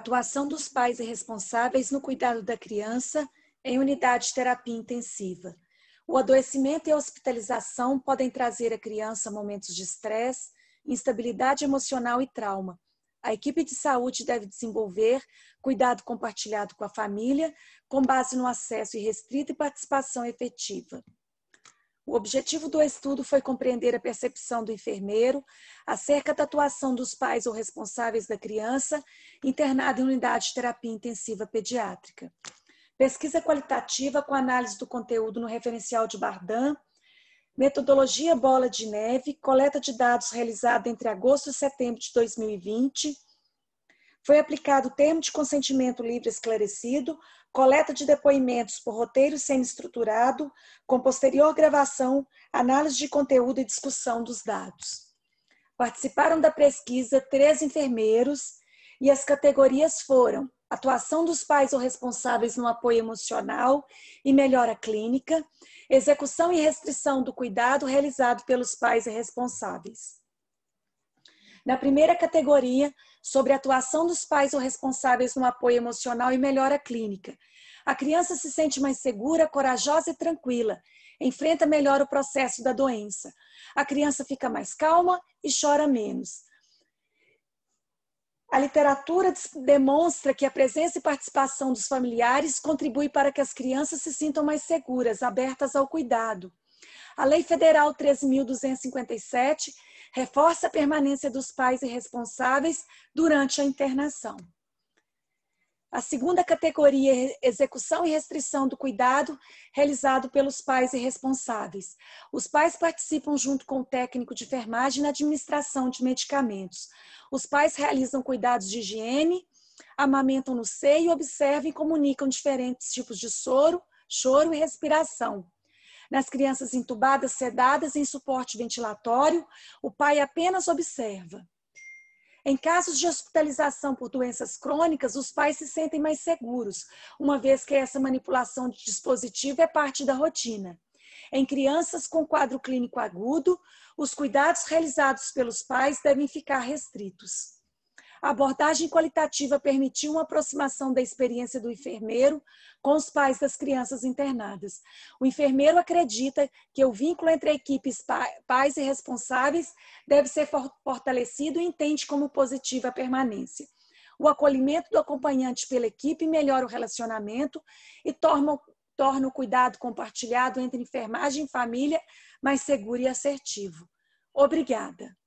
Atuação dos pais responsáveis no cuidado da criança em unidade de terapia intensiva. O adoecimento e a hospitalização podem trazer à criança momentos de estresse, instabilidade emocional e trauma. A equipe de saúde deve desenvolver cuidado compartilhado com a família, com base no acesso irrestrito e participação efetiva. O objetivo do estudo foi compreender a percepção do enfermeiro acerca da atuação dos pais ou responsáveis da criança internada em unidade de terapia intensiva pediátrica. Pesquisa qualitativa com análise do conteúdo no referencial de Bardan, metodologia bola de neve, coleta de dados realizada entre agosto e setembro de 2020 foi aplicado o termo de consentimento livre esclarecido, coleta de depoimentos por roteiro semi-estruturado, com posterior gravação, análise de conteúdo e discussão dos dados. Participaram da pesquisa três enfermeiros e as categorias foram atuação dos pais ou responsáveis no apoio emocional e melhora clínica, execução e restrição do cuidado realizado pelos pais e responsáveis na primeira categoria, sobre a atuação dos pais ou responsáveis no apoio emocional e melhora clínica. A criança se sente mais segura, corajosa e tranquila, enfrenta melhor o processo da doença. A criança fica mais calma e chora menos. A literatura demonstra que a presença e participação dos familiares contribui para que as crianças se sintam mais seguras, abertas ao cuidado. A Lei Federal 13.257 reforça a permanência dos pais e responsáveis durante a internação. A segunda categoria é execução e restrição do cuidado realizado pelos pais e responsáveis. Os pais participam junto com o técnico de enfermagem na administração de medicamentos. Os pais realizam cuidados de higiene, amamentam no seio, observam e comunicam diferentes tipos de soro, choro e respiração. Nas crianças entubadas, sedadas em suporte ventilatório, o pai apenas observa. Em casos de hospitalização por doenças crônicas, os pais se sentem mais seguros, uma vez que essa manipulação de dispositivo é parte da rotina. Em crianças com quadro clínico agudo, os cuidados realizados pelos pais devem ficar restritos. A abordagem qualitativa permitiu uma aproximação da experiência do enfermeiro com os pais das crianças internadas. O enfermeiro acredita que o vínculo entre equipes pais e responsáveis deve ser fortalecido e entende como positiva a permanência. O acolhimento do acompanhante pela equipe melhora o relacionamento e torna, torna o cuidado compartilhado entre enfermagem e família mais seguro e assertivo. Obrigada.